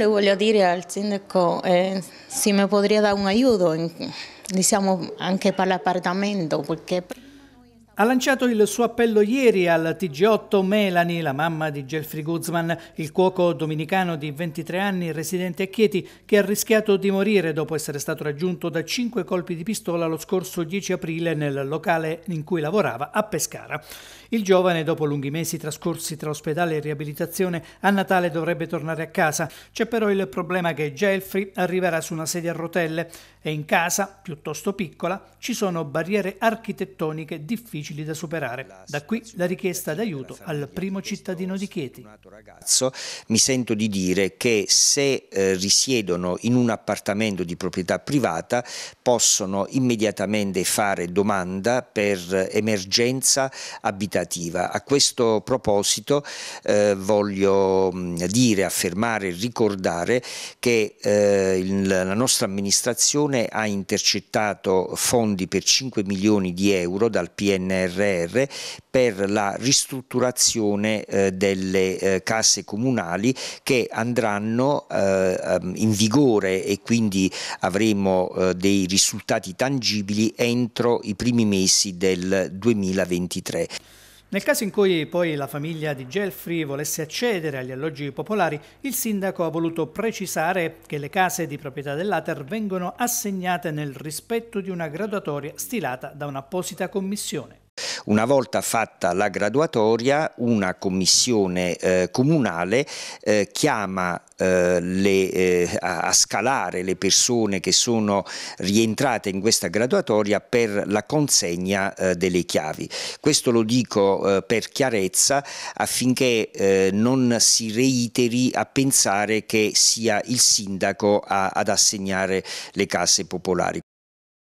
Le voglio dire al sindaco eh, se mi potrebbe dare un aiuto, in, diciamo anche per l'appartamento, perché... Ha lanciato il suo appello ieri al TG8 Melanie, la mamma di Jeffrey Guzman, il cuoco dominicano di 23 anni residente a Chieti, che ha rischiato di morire dopo essere stato raggiunto da 5 colpi di pistola lo scorso 10 aprile nel locale in cui lavorava a Pescara. Il giovane, dopo lunghi mesi trascorsi tra ospedale e riabilitazione, a Natale dovrebbe tornare a casa. C'è però il problema che Jeffrey arriverà su una sedia a rotelle e in casa, piuttosto piccola, ci sono barriere architettoniche difficili difficili da superare. Da qui la richiesta d'aiuto al primo cittadino di Chieti. Mi sento di dire che se eh, risiedono in un appartamento di proprietà privata possono immediatamente fare domanda per emergenza abitativa. A questo proposito eh, voglio mm, dire, affermare, ricordare che eh, il, la nostra amministrazione ha intercettato fondi per 5 milioni di euro dal PNR PNRR per la ristrutturazione eh, delle eh, casse comunali che andranno eh, ehm, in vigore e quindi avremo eh, dei risultati tangibili entro i primi mesi del 2023. Nel caso in cui poi la famiglia di Gelfri volesse accedere agli alloggi popolari, il sindaco ha voluto precisare che le case di proprietà dell'Ater vengono assegnate nel rispetto di una graduatoria stilata da un'apposita commissione. Una volta fatta la graduatoria, una commissione eh, comunale eh, chiama eh, le, eh, a scalare le persone che sono rientrate in questa graduatoria per la consegna eh, delle chiavi. Questo lo dico eh, per chiarezza affinché eh, non si reiteri a pensare che sia il sindaco a, ad assegnare le case popolari.